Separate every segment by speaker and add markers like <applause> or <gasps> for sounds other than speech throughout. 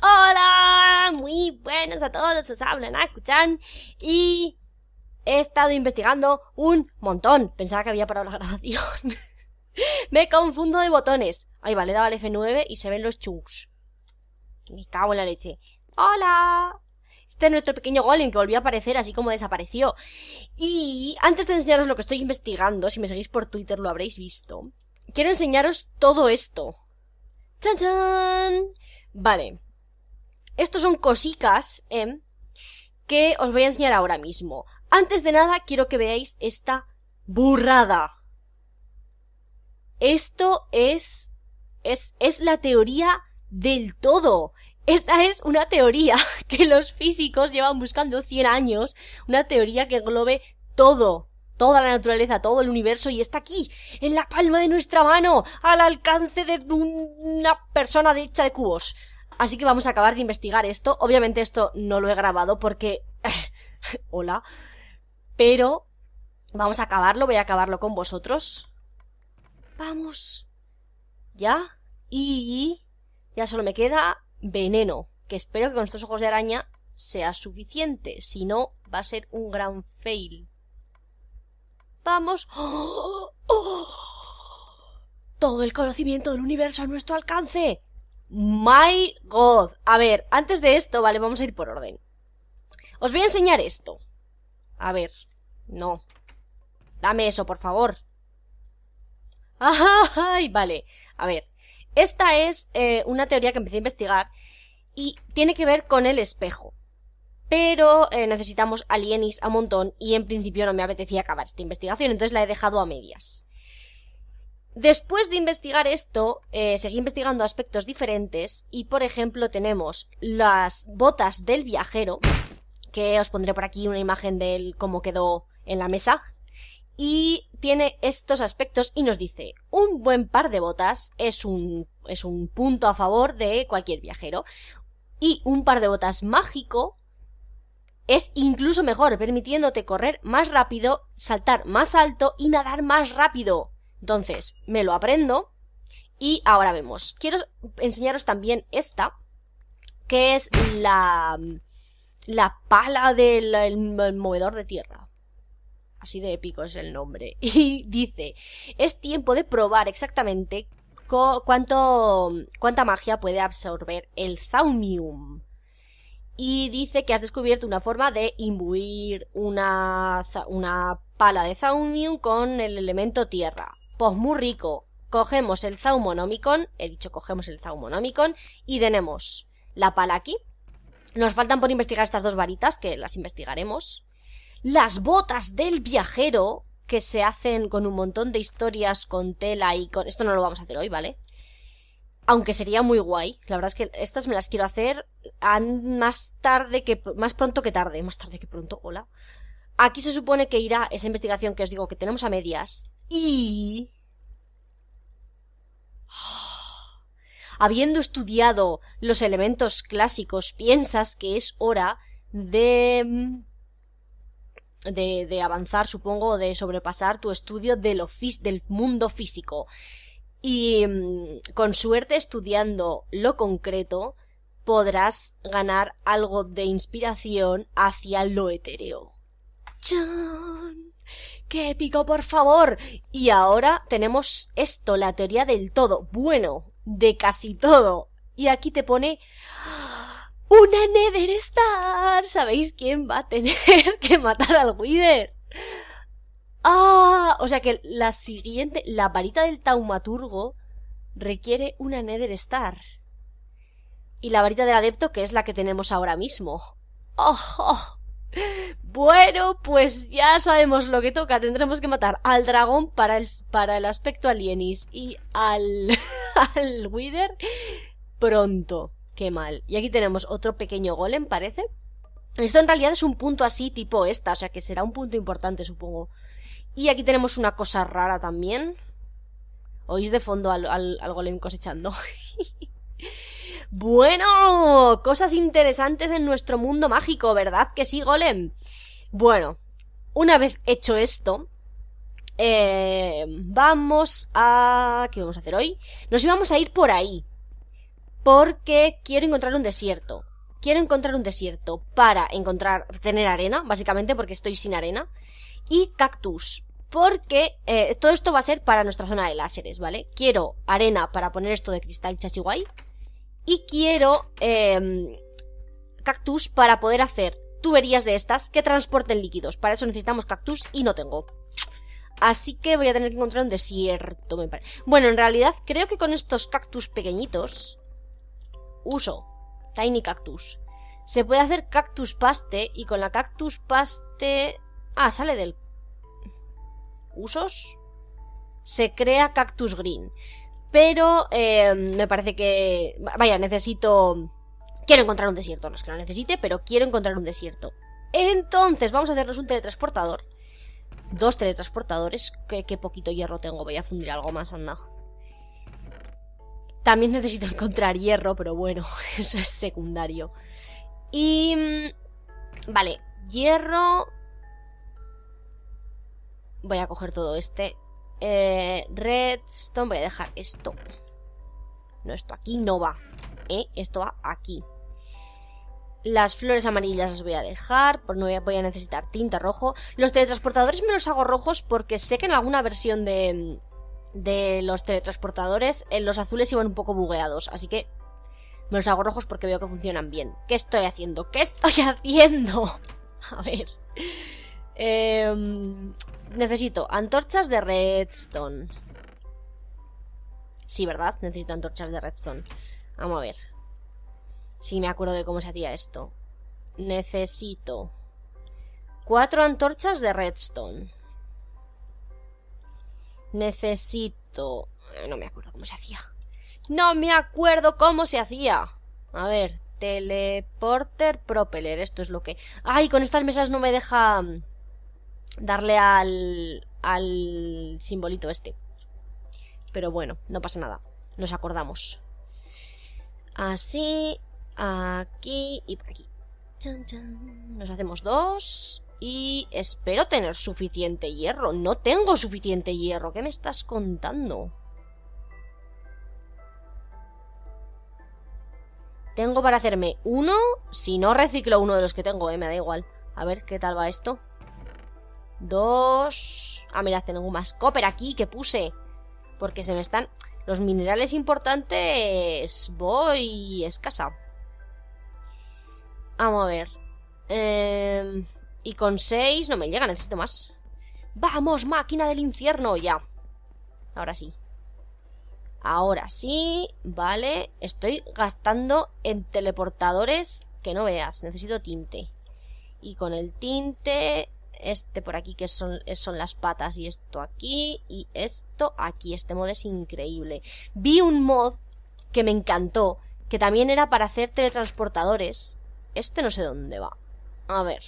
Speaker 1: Hola, muy buenas a todos, os hablan Akuchan y he estado investigando un montón. Pensaba que había parado la grabación. <laughs> Me confundo de botones. Ahí vale, daba el F9 y se ven los chus. Me cago en la leche. ¡Hola! Este es nuestro pequeño golem que volvió a aparecer así como desapareció. Y antes de enseñaros lo que estoy investigando, si me seguís por Twitter lo habréis visto, quiero enseñaros todo esto. ¡Chan, chan! Vale. Estos son cosicas eh, em, que os voy a enseñar ahora mismo. Antes de nada, quiero que veáis esta burrada. Esto es, es, es la teoría del todo. Esta es una teoría <laughs> que los físicos llevan buscando 100 años, una teoría que englobe todo, toda la naturaleza, todo el universo y está aquí, en la palma de nuestra mano, al alcance de una persona hecha de cubos. Así que vamos a acabar de investigar esto. Obviamente esto no lo he grabado porque... <laughs> Hola. Pero vamos a acabarlo, voy a acabarlo con vosotros. Vamos. Ya. Y ya solo me queda veneno, que espero que con estos ojos de araña sea suficiente. Si no, va a ser un gran fail. Vamos. <gasps> ¡Oh! ¡Oh! Todo el conocimiento del universo a nuestro alcance. My God. A ver, antes de esto, vale, vamos a ir por orden. Os voy a enseñar esto. A ver. No. Dame eso, por favor. <laughs> ¡Ay! Vale. A ver. Esta es eh, una teoría que empecé a investigar y tiene que ver con el espejo. Pero eh, necesitamos alienis a montón y en principio no me apetecía acabar esta investigación, entonces la he dejado a medias. Después de investigar esto, eh, seguí investigando aspectos diferentes y, por ejemplo, tenemos las botas del viajero, que os pondré por aquí una imagen de él, cómo quedó en la mesa. Y tiene estos aspectos y nos dice, un buen par de botas es es un punto a favor de cualquier viajero. Y un par de botas mágico es incluso mejor, permitiéndote correr más rápido, saltar más alto y nadar más rápido. Entonces, me lo aprendo. Y ahora vemos. Quiero enseñaros también esta, que es la, la pala del movedor de tierra. Así de épico es el nombre. <laughs> Y dice, es tiempo de probar exactamente cuánto, cuánta magia puede absorber el Zaumium Y dice que has descubierto una forma de imbuir una, una pala de Zaumium con el elemento tierra pues muy rico. Cogemos el Zaumonomicon, he dicho cogemos el Zaumonomicon, y tenemos la pala aquí, Nos faltan por investigar estas dos varitas, que las investigaremos. Las botas del viajero, que se hacen con un montón de historias, con tela y con... Esto no lo vamos a hacer hoy, ¿vale? aunque sería muy guay. La verdad es que estas me las quiero hacer más tarde que más pronto que tarde, más tarde que pronto. Hola. Aquí se supone que irá esa investigación que os digo que tenemos a medias y... Habiendo estudiado los elementos clásicos, piensas que es hora de... de, avanzar, supongo, de sobrepasar tu estudio del mundo físico. Y mm, con suerte estudiando lo concreto, podrás ganar algo de inspiración hacia lo etéreo. ¡Chan! ¡Qué épico, por favor! Y ahora tenemos esto, la teoría del todo. Bueno, de casi todo. Y aquí te pone una Nether Star. ¿Sabéis quién va a tener <laughs> que matar al Wither? Ah, o sea que la siguiente, la varita del taumaturgo requiere una Nether Star. Y la varita del adepto que es la que tenemos ahora mismo. ¡Oh! oh bueno, pues ya sabemos lo que toca. Tendremos que matar al dragón para el, para el aspecto alienis y al, <laughs> al Wither pronto. Qué mal. Y aquí tenemos otro pequeño golem, parece. Esto en realidad es un punto así, tipo esta, o sea que será un punto importante, supongo. Y aquí tenemos una cosa rara también. Oís de fondo al, al golem cosechando. <laughs> Bueno, cosas interesantes en nuestro mundo mágico, ¿verdad que sí, Golem? Bueno, una vez hecho esto, eh, vamos a... ¿Qué vamos a hacer hoy? Nos íbamos a ir por ahí. Porque quiero encontrar un desierto. Quiero encontrar un desierto para encontrar, tener arena, básicamente porque estoy sin arena. Y cactus. Porque eh, todo esto va a ser para nuestra zona de láseres, ¿vale? Quiero arena para poner esto de cristal chachiguay. Y quiero em, cactus para poder hacer tuberías de estas que transporten líquidos. Para eso necesitamos cactus y no tengo. Así que voy a tener que encontrar un desierto, me parece. Bueno, en realidad creo que con estos cactus pequeñitos... Uso. Tiny cactus. Se puede hacer cactus paste y con la cactus paste... Ah, sale del... Usos. Se crea cactus green. Pero eh, me parece que... Vaya, necesito... Quiero encontrar un desierto, no es que lo necesite, pero quiero encontrar un desierto. Entonces, vamos a hacernos un teletransportador. Dos teletransportadores. Qué, qué poquito hierro tengo, voy a fundir algo más, anda. También necesito encontrar hierro, pero bueno, <laughs> eso es secundario. Y... Mm, vale, hierro... Voy a coger todo este eh, redstone, voy a dejar esto. No, esto aquí no va. ¿eh? Esto va aquí. Las flores amarillas las voy a dejar, por no voy a, necesitar tinta rojo. Los teletransportadores me los hago rojos porque sé que en alguna versión de, de los teletransportadores eh, los azules iban un poco bugueados, así que me los hago rojos porque veo que funcionan bien. ¿Qué estoy haciendo? ¿Qué estoy <laughs> haciendo? A ver. Em, necesito antorchas de redstone. Sí, ¿verdad? Necesito antorchas de redstone. Vamos a ver. Si sí, me acuerdo de cómo se hacía esto. Necesito cuatro antorchas de redstone. Necesito... Eh, no me acuerdo cómo se hacía. No me acuerdo cómo se hacía. A ver, teleporter propeller. Esto es lo que... ¡Ay! Con estas mesas no me deja darle al, al simbolito este. Pero bueno, no pasa nada. Nos acordamos. Así, aquí y por aquí. Nos hacemos dos. Y espero tener suficiente hierro. No tengo suficiente hierro. ¿Qué me estás contando? Tengo para hacerme uno. Si no reciclo uno de los que tengo, eh, me da igual. A ver qué tal va esto dos... Ah, mira, tengo más copper aquí que puse. Porque se me están... Los minerales importantes... Voy escasa. Vamos a ver. Em, y con seis no me llega, necesito más. ¡Vamos, máquina del infierno! Ya. Ahora sí. Ahora sí, vale. Estoy gastando en teleportadores que no veas. Necesito tinte. Y con el tinte este por aquí que son, son las patas y esto aquí y esto aquí. Este mod es increíble. Vi un mod que me encantó, que también era para hacer teletransportadores. Este no sé dónde va. A ver.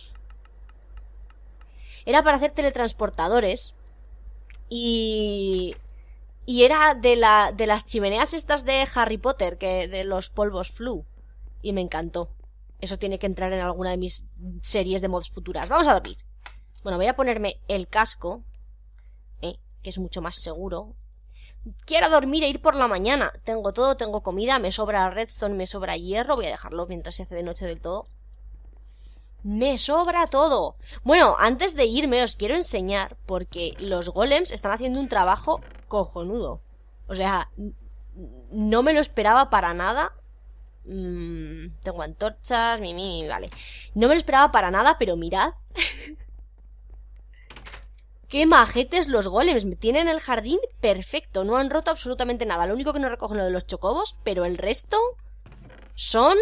Speaker 1: Era para hacer teletransportadores y... Y era de, la, de las chimeneas estas de Harry Potter, que de los polvos flu. Y me encantó. Eso tiene que entrar en alguna de mis series de mods futuras. Vamos a dormir. Bueno, voy a ponerme el casco, ¿eh? que es mucho más seguro. Quiero dormir e ir por la mañana. Tengo todo, tengo comida, me sobra redstone, me sobra hierro. Voy a dejarlo mientras se hace de noche del todo. Me sobra todo. Bueno, antes de irme os quiero enseñar porque los golems están haciendo un trabajo cojonudo. O sea, no me lo esperaba para nada. Mm, tengo antorchas, vale. No me lo esperaba para nada, pero mirad <laughs> Qué majetes los golems. Tienen el jardín perfecto. No han roto absolutamente nada. Lo único que no recogen lo de los chocobos, pero el resto son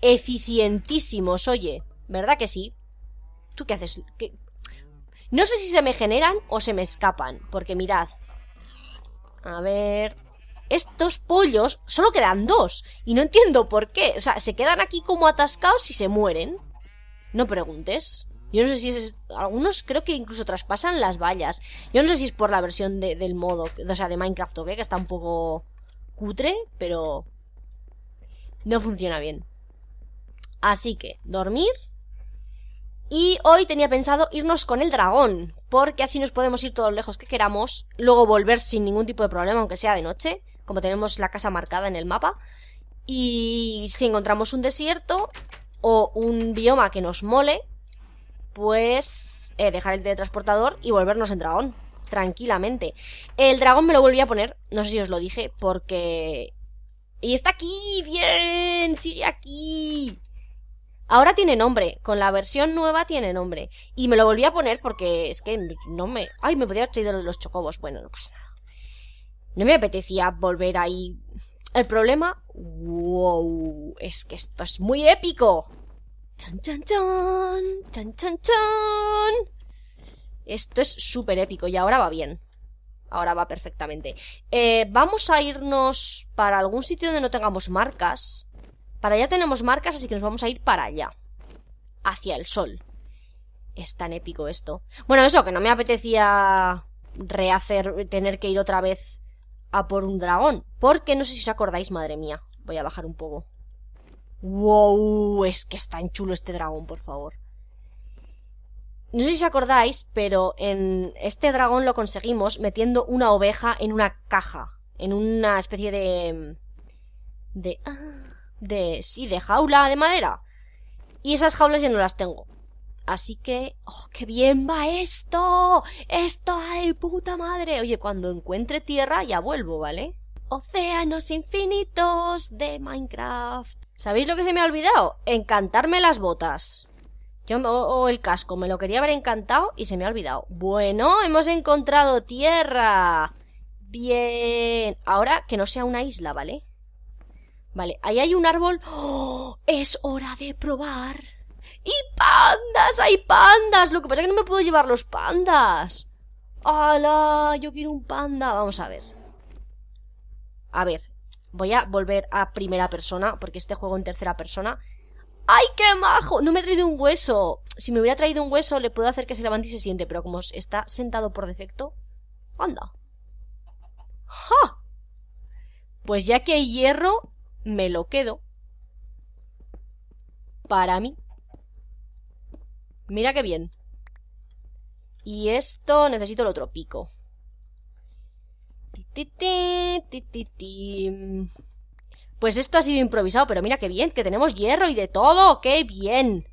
Speaker 1: eficientísimos. Oye, ¿verdad que sí? ¿Tú qué haces? No sé si se me generan o se me escapan. Porque mirad. A ver. Estos pollos solo quedan dos. Y no entiendo por qué. O sea, se quedan aquí como atascados y se mueren. No preguntes. Yo no sé si es. Algunos creo que incluso traspasan las vallas. Yo no sé si es por la versión del modo, o sea, de Minecraft o qué, que está un poco cutre, pero. No funciona bien. Así que, dormir. Y hoy tenía pensado irnos con el dragón, porque así nos podemos ir todos lejos que queramos, luego volver sin ningún tipo de problema, aunque sea de noche, como tenemos la casa marcada en el mapa. Y si encontramos un desierto o un bioma que nos mole, pues eh, dejar el teletransportador y volvernos en dragón, tranquilamente. El dragón me lo volví a poner, no sé si os lo dije, porque... Y está aquí, bien, sigue aquí. Ahora tiene nombre, con la versión nueva tiene nombre. Y me lo volví a poner porque es que no me... Ay, me podía haber traído los chocobos, bueno, no pasa nada. No me apetecía volver ahí. El problema... ¡Wow! Es que esto es muy épico. ¡Chan, chan, chan! ¡Chan, chan, chan! Esto es súper épico y ahora va bien. Ahora va perfectamente. Eh, vamos a irnos para algún sitio donde no tengamos marcas. Para allá tenemos marcas, así que nos vamos a ir para allá. Hacia el sol. Es tan épico esto. Bueno, eso, que no me apetecía rehacer, tener que ir otra vez a por un dragón. Porque no sé si os acordáis, madre mía. Voy a bajar un poco. ¡Wow! Es que es tan chulo este dragón, por favor. No sé si os acordáis, pero en este dragón lo conseguimos metiendo una oveja en una caja. En una especie de. de. Ah, de. sí, de jaula de madera. Y esas jaulas ya no las tengo. Así que, ¡oh, qué bien va esto! ¡Esto, ay, puta madre! Oye, cuando encuentre tierra ya vuelvo, ¿vale? Océanos infinitos de Minecraft. ¿Sabéis lo que se me ha olvidado? Encantarme las botas. Yo, o, el casco, me lo quería haber encantado y se me ha olvidado. Bueno, hemos encontrado tierra. Bien. Ahora que no sea una isla, ¿vale? Vale, ahí hay un árbol. ¡Oh! Es hora de probar. ¡Y pandas! ¡Hay pandas! Lo que pasa es que no me puedo llevar los pandas. ¡Hala! Yo quiero un panda. Vamos a ver. A ver, Voy a volver a primera persona, porque este juego en tercera persona. ¡Ay, qué majo! No me he traído un hueso. Si me hubiera traído un hueso, le puedo hacer que se levante y se siente, pero como está sentado por defecto. ¡Anda! ¡Ja! Pues ya que hay hierro, me lo quedo. Para mí. Mira qué bien. Y esto necesito el otro pico. Pues esto ha sido improvisado, pero mira qué bien, que tenemos hierro y de todo, qué bien.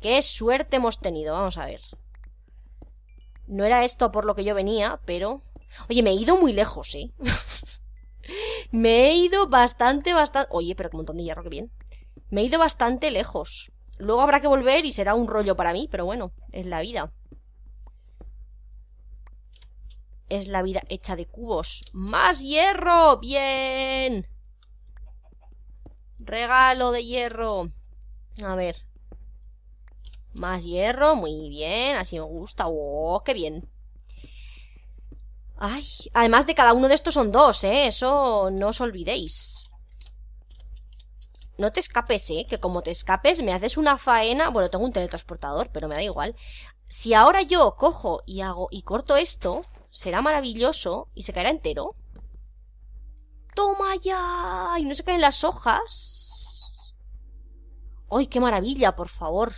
Speaker 1: Qué suerte hemos tenido, vamos a ver. No era esto por lo que yo venía, pero... Oye, me he ido muy lejos, ¿eh? <laughs> me he ido bastante, bastante... Oye, pero un montón de hierro, qué bien. Me he ido bastante lejos. Luego habrá que volver y será un rollo para mí, pero bueno, es la vida. es la vida hecha de cubos. ¡Más hierro! ¡Bien! Regalo de hierro. A ver. Más hierro, muy bien. Así me gusta. ¡Oh, qué bien! Ay, además de cada uno de estos son dos, ¿eh? Eso no os olvidéis. No te escapes, ¿eh? Que como te escapes me haces una faena... Bueno, tengo un teletransportador, pero me da igual. Si ahora yo cojo y hago y corto esto será maravilloso y se caerá entero. ¡Toma ya! Y no se caen las hojas. ¡Ay, qué maravilla, por favor!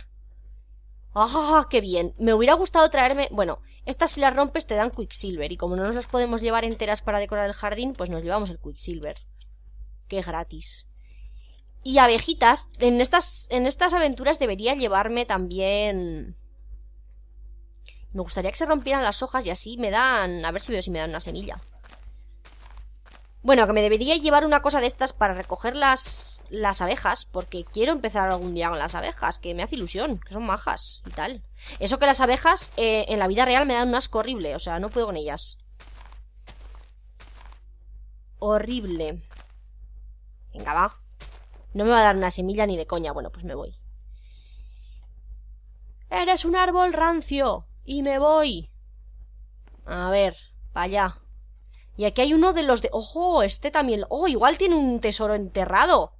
Speaker 1: ¡Ah, qué bien! Me hubiera gustado traerme... Bueno, estas si las rompes te dan Quicksilver y como no nos las podemos llevar enteras para decorar el jardín, pues nos llevamos el Quicksilver. ¡Qué gratis. Y abejitas, en estas, en estas aventuras debería llevarme también me gustaría que se rompieran las hojas y así me dan... A ver si veo si me dan una semilla. Bueno, que me debería llevar una cosa de estas para recoger las, las abejas, porque quiero empezar algún día con las abejas, que me hace ilusión, que son majas y tal. Eso que las abejas eh, en la vida real me dan un asco horrible, o sea, no puedo con ellas. Horrible. Venga, va. No me va a dar una semilla ni de coña. Bueno, pues me voy. Eres un árbol rancio. Y me voy. A ver, para allá. Y aquí hay uno de los de... ¡Ojo! Este también... ¡Oh! Igual tiene un tesoro enterrado.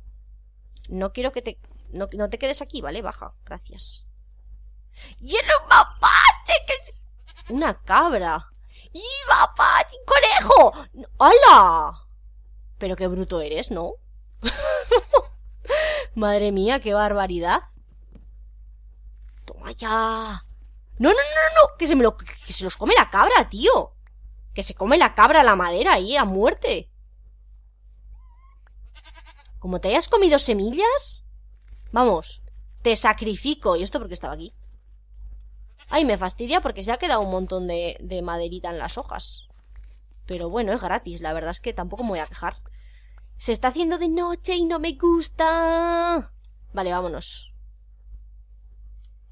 Speaker 1: No quiero que te... No, te quedes aquí, ¿vale? Baja. Gracias. ¡Y el mapache! Una cabra. ¡Y mapache! ¡Conejo! ¡Hala! Pero qué bruto eres, ¿no? <laughs> Madre mía, qué barbaridad. Toma ya. No, no, no, no, que se me lo, que se los come la cabra, tío. Que se come la cabra la madera ahí, a muerte. Como te hayas comido semillas, vamos, te sacrifico. ¿Y esto porque estaba aquí? Ay, me fastidia porque se ha quedado un montón de, de maderita en las hojas. Pero bueno, es gratis, la verdad es que tampoco me voy a quejar. Se está haciendo de noche y no me gusta. Vale, vámonos.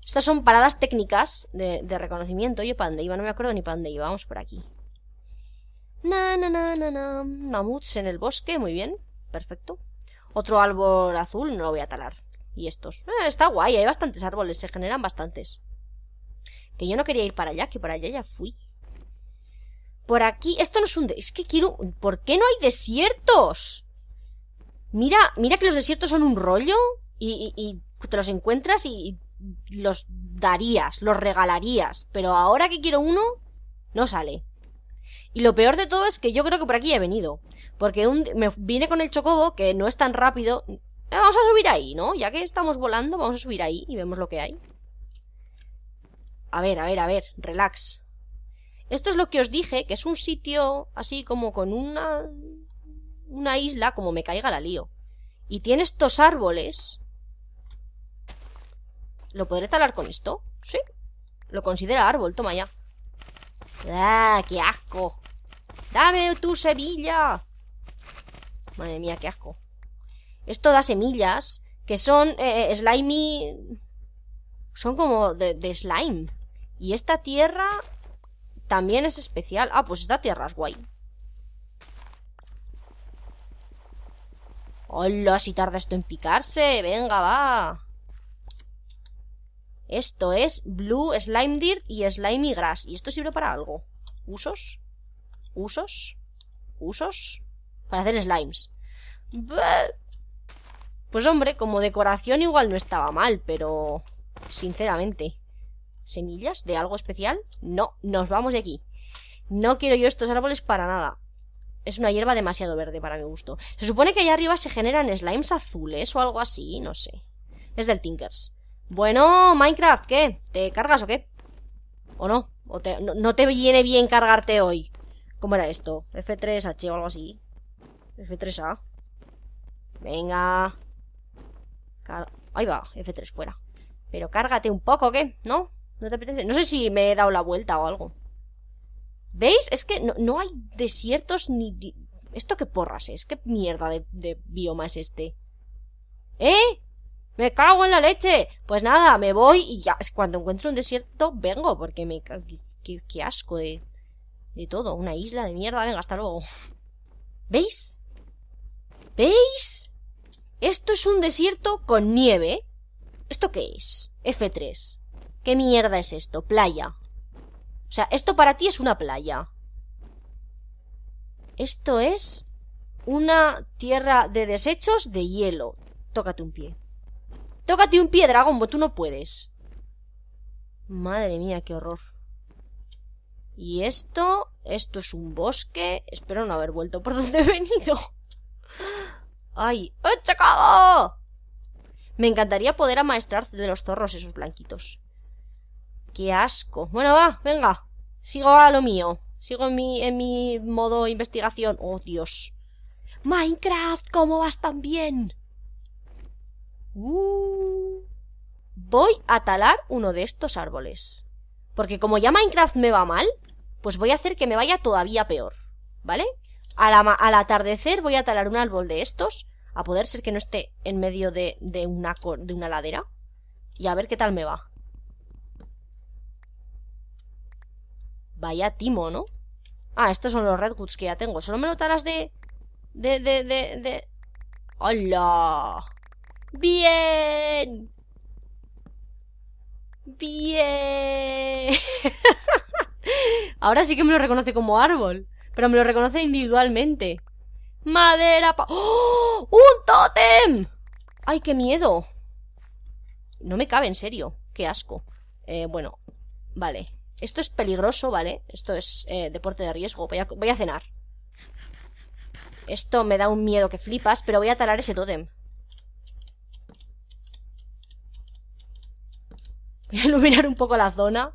Speaker 1: Estas son paradas técnicas de, reconocimiento. Oye, para dónde iba, no me acuerdo ni para dónde iba. Vamos por aquí. Na, na, na, na, na. Mamuts en el bosque, muy bien. Perfecto. Otro árbol azul, no lo voy a talar. Y estos. Eh, está guay, hay bastantes árboles, se generan bastantes. Que yo no quería ir para allá, que para allá ya fui. Por aquí, esto no es un... es que quiero... ¿Por qué no hay desiertos? Mira, mira que los desiertos son un rollo y, te los encuentras y los darías, los regalarías, pero ahora que quiero uno, no sale. Y lo peor de todo es que yo creo que por aquí he venido, porque me vine con el chocobo, que no es tan rápido. Eh, vamos a subir ahí, ¿no? Ya que estamos volando, vamos a subir ahí y vemos lo que hay. A ver, a ver, a ver, relax. Esto es lo que os dije, que es un sitio así como con una... una isla, como me caiga la lío. Y tiene estos árboles ¿Lo podré talar con esto? Sí. Lo considera árbol, toma ya. ¡Ah, qué asco! ¡Dame tu semilla! Madre mía, qué asco. Esto da semillas que son eh, eh, slimy... Son como de, de slime. Y esta tierra también es especial. Ah, pues esta tierra es guay. Hola, si tarda esto en picarse. Venga, va. Esto es Blue Slime Dirt y Slimey Grass. ¿Y esto sirve para algo? ¿Usos? ¿Usos? ¿Usos? Para hacer slimes. Pues hombre, como decoración igual no estaba mal, pero... Sinceramente. ¿Semillas de algo especial? No, nos vamos de aquí. No quiero yo estos árboles para nada. Es una hierba demasiado verde para mi gusto. Se supone que allá arriba se generan slimes azules o algo así, no sé. Es del Tinkers. Bueno, Minecraft, ¿qué? ¿Te cargas o qué? ¿O no? ¿O no, te viene bien cargarte hoy? ¿Cómo era esto? F3H o algo así. F3A. Venga. Ahí va, F3 fuera. Pero cárgate un poco, ¿qué? ¿No? ¿No te apetece? No sé si me he dado la vuelta o algo. ¿Veis? Es que no, hay desiertos ni... ¿Esto qué porras es? ¿Qué mierda de, de bioma es este? ¿Eh? Me cago en la leche. Pues nada, me voy y ya. Cuando encuentro un desierto, vengo, porque me. Qué, asco de. De todo. Una isla de mierda. Venga, hasta luego. ¿Veis? ¿Veis? Esto es un desierto con nieve. ¿eh? ¿Esto qué es? F3. ¿Qué mierda es esto? Playa. O sea, esto para ti es una playa. Esto es una tierra de desechos de hielo. Tócate un pie. Tócate un pie, Dragombo, tú no puedes. Madre mía, qué horror. Y esto, esto es un bosque. Espero no haber vuelto por <laughs> donde he venido. ¡Ay! chocado! Me encantaría poder amaestrar de los zorros esos blanquitos. ¡Qué asco! Bueno, va, venga. Sigo a lo mío. Sigo en mi, en mi modo investigación. ¡Oh, Dios! Minecraft, ¿cómo vas tan bien? Uh. voy a talar uno de estos árboles. Porque como ya Minecraft me va mal, pues voy a hacer que me vaya todavía peor. ¿Vale? Al, atardecer voy a talar un árbol de estos, a poder ser que no esté en medio de, de, una, de una ladera, y a ver qué tal me va. Vaya timo, ¿no? Ah, estos son los redwoods que ya tengo. Solo me talas de... De, de, de, de... ¡Hola! Bien. Bien. <laughs> Ahora sí que me lo reconoce como árbol, pero me lo reconoce individualmente. Madera pa... ¡Oh! ¡Un tótem! ¡Ay, qué miedo! No me cabe, en serio. ¡Qué asco! Eh, bueno, vale. Esto es peligroso, ¿vale? Esto es eh, deporte de riesgo. Voy a, voy a cenar. Esto me da un miedo que flipas, pero voy a talar ese tótem. Voy a iluminar un poco la zona.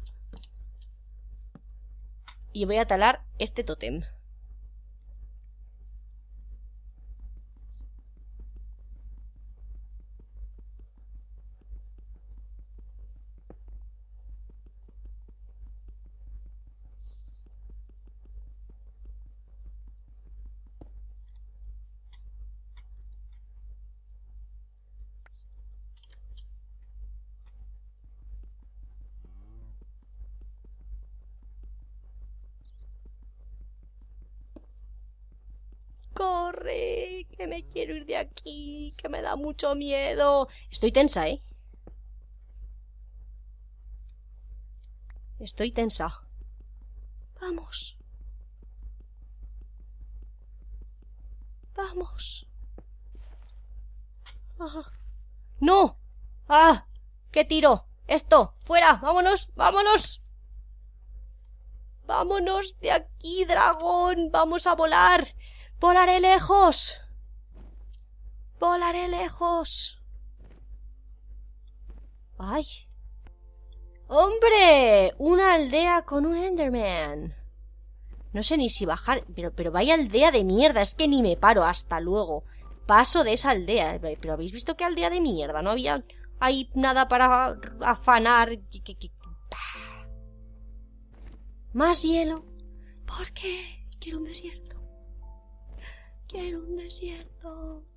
Speaker 1: Y voy a talar este tótem. aquí, que me da mucho miedo. Estoy tensa, ¿eh? Estoy tensa. Vamos. Vamos. ¡No! ¡Ah! ¡Qué tiro! ¡Esto! ¡Fuera! ¡Vámonos! ¡Vámonos! ¡Vámonos de aquí, dragón! ¡Vamos a volar! ¡Volaré lejos! Volaré lejos. ¡Ay! ¡Hombre! Una aldea con un Enderman. No sé ni si bajar, pero, pero vaya aldea de mierda, es que ni me paro, hasta luego. Paso de esa aldea, eh, pero habéis visto qué aldea de mierda, no había ahí nada para afanar. Más hielo, porque quiero un desierto. Quiero un desierto.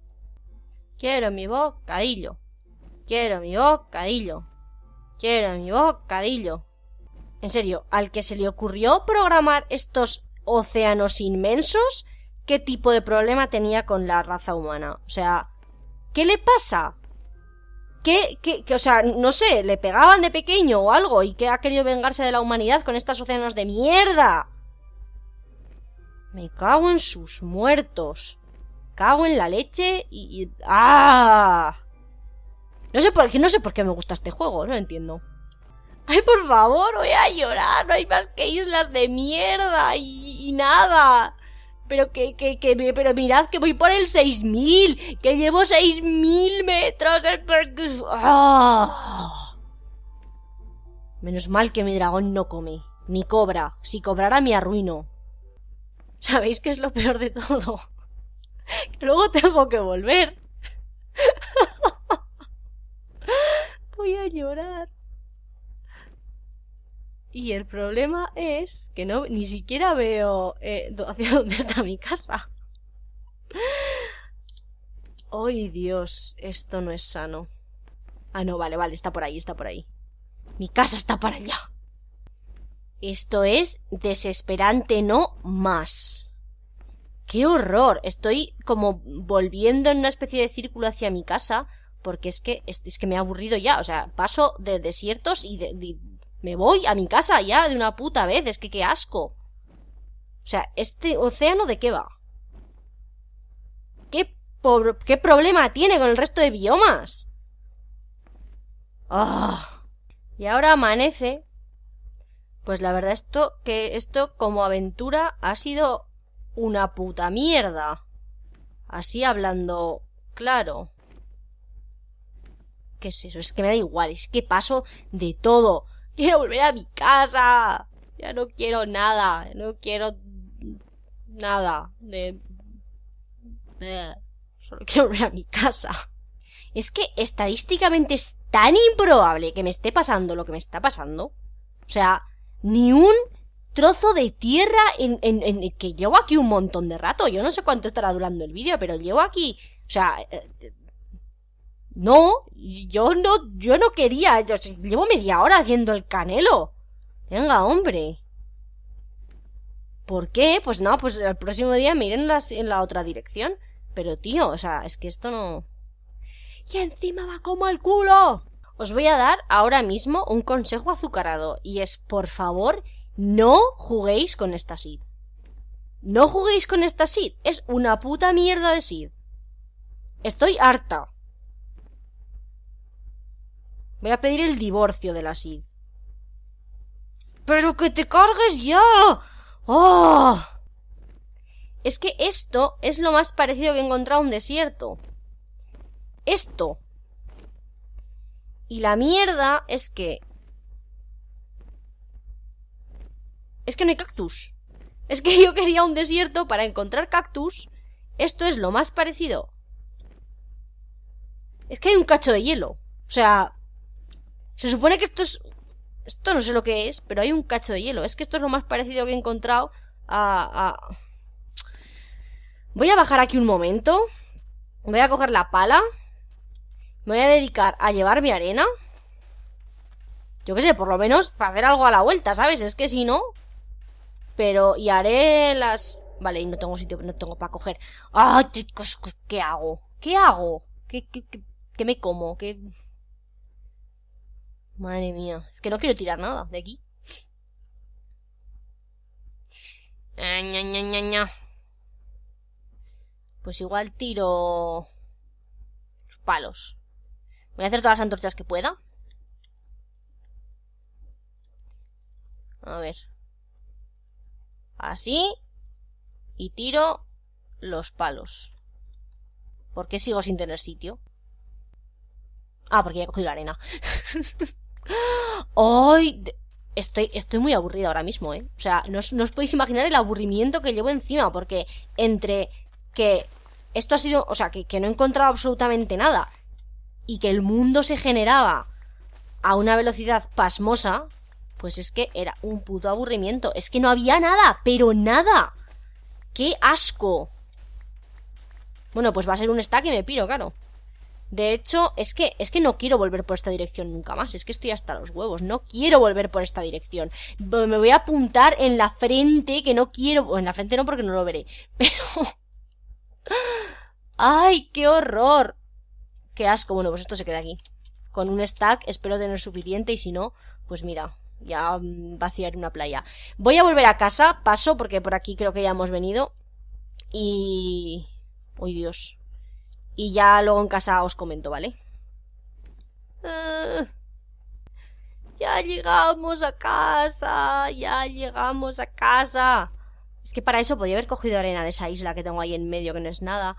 Speaker 1: Quiero mi bocadillo. Quiero mi bocadillo. Quiero mi bocadillo. En serio, al que se le ocurrió programar estos océanos inmensos, ¿qué tipo de problema tenía con la raza humana? O sea, ¿qué le pasa? ¿Qué, qué, qué? o sea, no sé, le pegaban de pequeño o algo y que ha querido vengarse de la humanidad con estos océanos de mierda. Me cago en sus muertos. Cago en la leche y... ¡Ah! No sé, por qué, no sé por qué me gusta este juego, no entiendo. ¡Ay, por favor! Voy a llorar, no hay más que islas de mierda y, nada. Pero que, que, que, pero mirad que voy por el 6000, que llevo 6000 metros. ¡Ah! Menos mal que mi dragón no come, ni cobra. Si cobrara, me arruino. ¿Sabéis qué es lo peor de todo? Luego tengo que volver. Voy a llorar. Y el problema es que no ni siquiera veo eh, <laughs> hacia dónde está mi casa. ¡Ay, Dios! Esto no es sano. Ah, no, vale, vale, está por ahí, está por ahí. Mi casa está para allá. Esto es desesperante, no más. ¡Qué horror! Estoy como volviendo en una especie de círculo hacia mi casa porque es que, es, que me ha aburrido ya. O sea, paso de desiertos y me voy a mi casa ya de una puta vez. Es que qué asco. O sea, ¿este océano de qué va? ¿Qué, qué problema tiene con el resto de biomas? ¡Oh! Y ahora amanece. Pues la verdad, esto, que esto como aventura ha sido una puta mierda. Así hablando claro. ¿Qué es eso? Es que me da igual, es que paso de todo. Quiero volver a mi casa. Ya no quiero nada, no quiero nada de... Solo quiero volver a mi casa. Es que estadísticamente es tan improbable que me esté pasando lo que me está pasando. O sea, ni un trozo de tierra en, en, eh, que llevo aquí un montón de rato. Yo no sé cuánto estará durando el vídeo, pero llevo aquí, o sea, eh, eh, no, yo no, yo no quería, yo, llevo media hora haciendo el canelo. Venga, hombre. ¿Por qué? Pues no, pues el próximo día miren en la, en la otra dirección. Pero tío, o sea, es que esto no... Y encima va como el culo. Os voy a dar ahora mismo un consejo azucarado y es, por favor, no juguéis con esta SID. No juguéis con esta SID. Es una puta mierda de SID. Estoy harta. Voy a pedir el divorcio de la SID. ¡Pero que te cargues ya! ¡Oh! Es que esto es lo más parecido que he encontrado a un desierto. Esto. Y la mierda es que Es que no hay cactus. Es que <laughs> yo quería un desierto para encontrar cactus. Esto es lo más parecido. Es que hay un cacho de hielo. O sea, se supone que esto es... Esto no sé lo que es, pero hay un cacho de hielo. Es que esto es lo más parecido que he encontrado a... Voy a bajar aquí un momento. Voy a coger la pala. Me voy a dedicar a llevar mi arena. Yo qué sé, por lo menos para hacer algo a la vuelta, ¿sabes? Es que si no, pero, y haré las... Vale, y no tengo sitio, no tengo para coger. ¡Ay, ¿Qué hago? ¿Qué hago? ¿Qué, qué, qué, me como? ¿Qué...? Madre mía. Es que no quiero tirar nada de aquí. Ah, pues igual tiro... Los palos. Voy a hacer todas las antorchas que pueda. A ver. Así. Y tiro los palos. ¿Por qué sigo sin tener sitio? Ah, porque ya he cogido la arena. <laughs> ¡Ay! Estoy, estoy muy aburrida ahora mismo, ¿eh? O sea, no os, podéis imaginar el aburrimiento que llevo encima, porque entre que esto ha sido, o sea, que, que, no he encontrado absolutamente nada y que el mundo se generaba a una velocidad pasmosa, pues es que era un puto aburrimiento. Es que no había nada, pero nada. ¡Qué asco! Bueno, pues va a ser un stack y me piro, claro. De hecho, es que, es que no quiero volver por esta dirección nunca más. Es que estoy hasta los huevos. No quiero volver por esta dirección. Me voy a apuntar en la frente que no quiero. en la frente no porque no lo veré. <laughs> Pero. ¡Ay, qué horror! ¡Qué asco! Bueno, pues esto se queda aquí. Con un stack espero tener suficiente y si no, pues mira, ya vaciar una playa. Voy a volver a casa, paso, porque por aquí creo que ya hemos venido. Y... ¡Uy, Dios! Y ya luego en casa os comento, ¿vale? Ah, ya llegamos a casa, ya llegamos a casa. Es que para eso podía haber cogido arena de esa isla que tengo ahí en medio, que no es nada.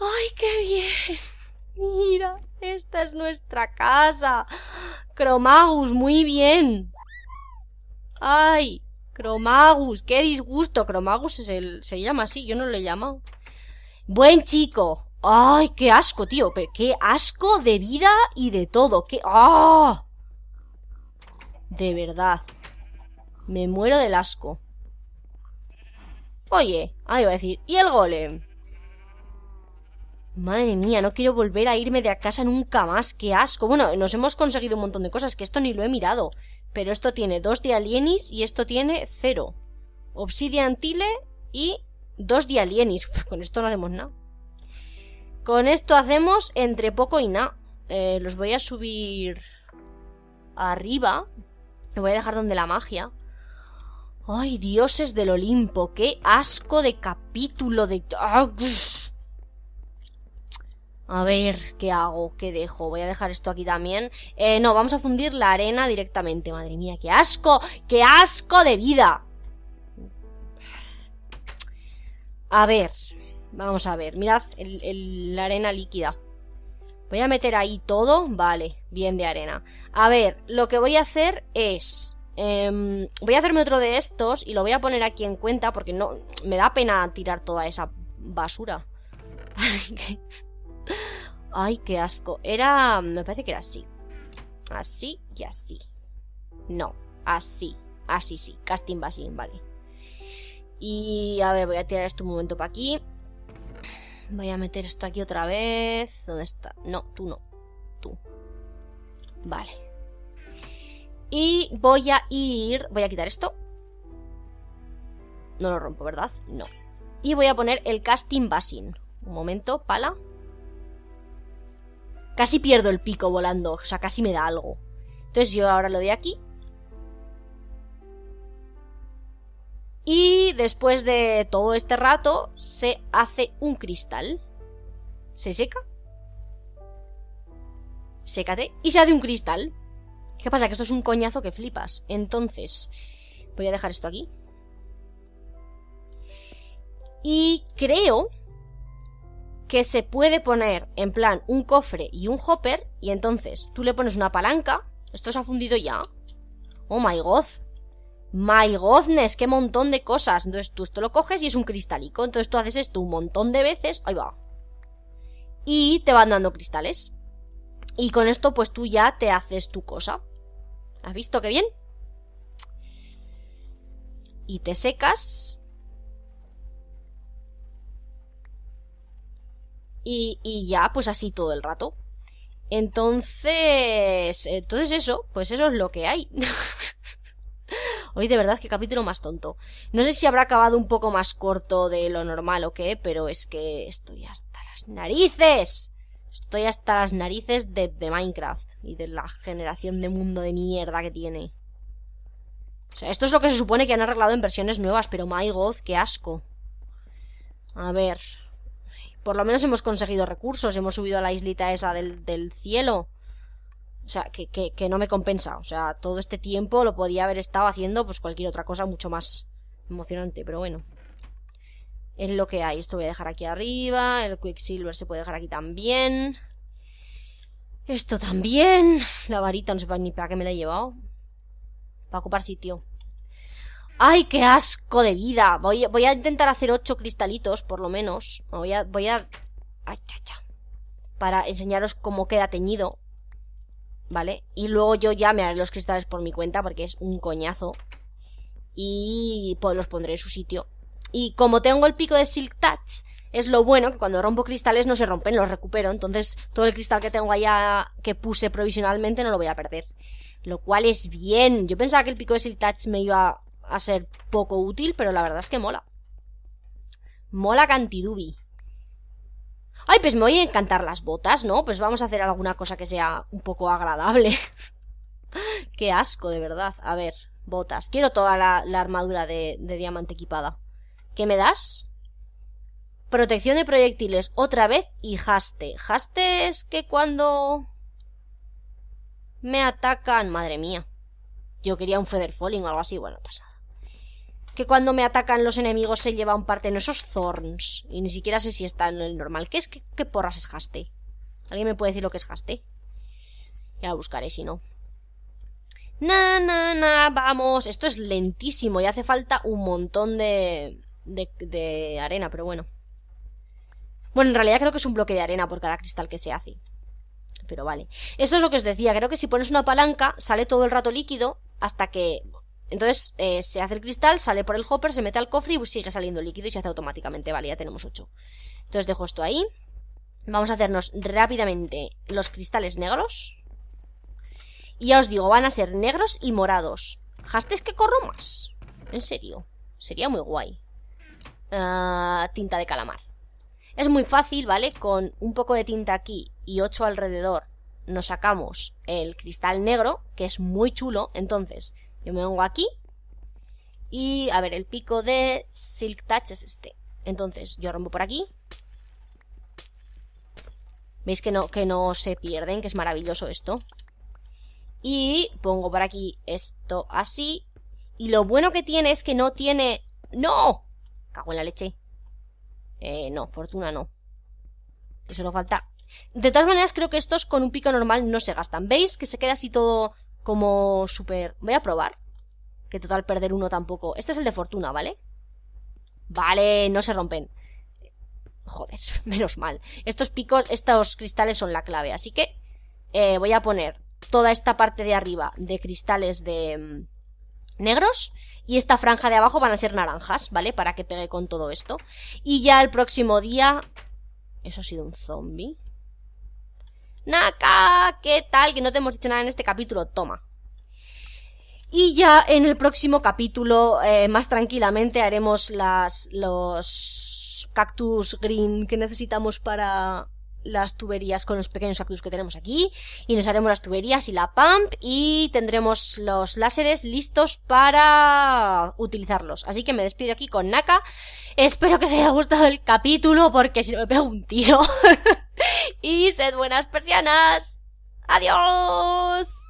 Speaker 1: ¡Ay, qué bien! <laughs> Mira, esta es nuestra casa. Cromagus, muy bien. Ay, Cromagus, qué disgusto. Cromagus es el, se llama así, yo no le he llamado. Buen chico. Ay, qué asco, tío. Qué asco de vida y de todo. Qué... ¡Ah! De verdad. Me muero del asco. Oye, ahí va a decir. ¿Y el golem? Madre mía, no quiero volver a irme de casa nunca más, qué asco. Bueno, nos hemos conseguido un montón de cosas, que esto ni lo he mirado. Pero esto tiene dos de alienis y esto tiene cero. Obsidian Tile y dos de alienis. <laughs> Con esto no hacemos nada. Con esto hacemos entre poco y nada. Eh, los voy a subir arriba. Me voy a dejar donde la magia. ¡Ay, dioses del Olimpo! ¡Qué asco de capítulo de... ¡Ah! A ver, ¿qué hago? ¿Qué dejo? Voy a dejar esto aquí también. Eh, no, vamos a fundir la arena directamente. Madre mía, qué asco. ¡Qué asco de vida! A ver, vamos a ver. Mirad la arena líquida. Voy a meter ahí todo. Vale, bien de arena. A ver, lo que voy a hacer es... Em, voy a hacerme otro de estos y lo voy a poner aquí en cuenta porque no me da pena tirar toda esa basura. <laughs> Así que... Ay, qué asco. Era... Me parece que era así. Así y así. No, así. Así sí. Casting Basin, vale. Y a ver, voy a tirar esto un momento para aquí. Voy a meter esto aquí otra vez. ¿Dónde está? No, tú no. Tú. Vale. Y voy a ir... Voy a quitar esto. No lo rompo, ¿verdad? No. Y voy a poner el casting basin. Un momento, pala. Casi pierdo el pico volando, o sea, casi me da algo. Entonces yo ahora lo doy aquí. Y después de todo este rato se hace un cristal. Se seca. Sécate. Y se hace un cristal. ¿Qué pasa? Que esto es un coñazo que flipas. Entonces, voy a dejar esto aquí. Y creo que se puede poner en plan un cofre y un hopper y entonces tú le pones una palanca. Esto se ha fundido ya. Oh my god. My godness, qué montón de cosas. Entonces tú esto lo coges y es un cristalico. Entonces tú haces esto un montón de veces. Ahí va. Y te van dando cristales. Y con esto pues tú ya te haces tu cosa. ¿Has visto qué bien? Y te secas y, ya, pues así todo el rato. Entonces, entonces eso, pues eso es lo que hay. <laughs> Hoy de verdad que capítulo más tonto. No sé si habrá acabado un poco más corto de lo normal o qué, pero es que estoy hasta las narices. Estoy hasta las narices de, de Minecraft y de la generación de mundo de mierda que tiene. O sea, esto es lo que se supone que han arreglado en versiones nuevas, pero my god, qué asco. A ver, por lo menos hemos conseguido recursos, hemos subido a la islita esa del, cielo. O sea, que, no me compensa. O sea, todo este tiempo lo podía haber estado haciendo pues cualquier otra cosa mucho más emocionante, pero bueno. Es lo que hay. Esto voy a dejar aquí arriba. El Quicksilver se puede dejar aquí también. Esto también. La varita no sé ni para qué me la he llevado. Para ocupar sitio. ¡Ay, qué asco de vida! Voy, a intentar hacer ocho cristalitos, por lo menos. Voy a... Voy a... Ay, cha, cha. Para enseñaros cómo queda teñido. ¿Vale? Y luego yo ya me haré los cristales por mi cuenta, porque es un coñazo. Y pues los pondré en su sitio. Y como tengo el pico de Silk Touch, es lo bueno que cuando rompo cristales no se rompen, los recupero. Entonces todo el cristal que tengo allá que puse provisionalmente no lo voy a perder. Lo cual es bien. Yo pensaba que el pico de Silk Touch me iba a ser poco útil, pero la verdad es que mola. Mola cantidubi. Ay, pues me voy a encantar las botas, ¿no? Pues vamos a hacer alguna cosa que sea un poco agradable. <laughs> Qué asco, de verdad. A ver, botas. Quiero toda la, armadura de, de diamante equipada. ¿Qué me das? Protección de proyectiles otra vez y haste. Haste es que cuando me atacan, madre mía. Yo quería un feather falling o algo así, bueno, pasa que cuando me atacan los enemigos se lleva un parte. en esos thorns. Y ni siquiera sé si está en el normal. ¿Qué es qué porras es haste? ¿Alguien me puede decir lo que es haste? Ya lo buscaré si no. Na, na, na, vamos. Esto es lentísimo y hace falta un montón de, de, de arena, pero bueno. Bueno, en realidad creo que es un bloque de arena por cada cristal que se hace. Pero vale. Esto es lo que os decía. Creo que si pones una palanca, sale todo el rato líquido hasta que entonces eh, se hace el cristal, sale por el hopper, se mete al cofre y sigue saliendo líquido y se hace automáticamente. Vale, ya tenemos 8. Entonces dejo esto ahí. Vamos a hacernos rápidamente los cristales negros. Y ya os digo, van a ser negros y morados. Hastes que corro más. En serio. Sería muy guay. Ah, tinta de calamar. Es muy fácil, ¿vale? Con un poco de tinta aquí y 8 alrededor nos sacamos el cristal negro, que es muy chulo. Entonces, yo me pongo aquí. Y, a ver, el pico de Silk Touch es este. Entonces, yo rompo por aquí. ¿Veis que no, que no se pierden? Que es maravilloso esto. Y pongo por aquí esto así. Y lo bueno que tiene es que no tiene... ¡No! Cago en la leche. Eh, no, fortuna no. Eso no falta. De todas maneras, creo que estos con un pico normal no se gastan. ¿Veis? Que se queda así todo como súper... Voy a probar. Que total perder uno tampoco. Este es el de fortuna, ¿vale? Vale, no se rompen. Joder, <laughs> menos mal. Estos picos, estos cristales son la clave. Así que eh, voy a poner toda esta parte de arriba de cristales de mm, negros y esta franja de abajo van a ser naranjas, ¿vale? Para que pegue con todo esto. Y ya el próximo día... Eso ha sido un zombie. Naka, ¿qué tal? Que no te hemos dicho nada en este capítulo, toma. Y ya en el próximo capítulo, eh, más tranquilamente, haremos las, los cactus green que necesitamos para las tuberías con los pequeños actus que tenemos aquí y nos haremos las tuberías y la pump y tendremos los láseres listos para utilizarlos. Así que me despido aquí con Naka. Espero que os haya gustado el capítulo porque si no me pego un tiro. <laughs> y sed buenas persianas. Adiós.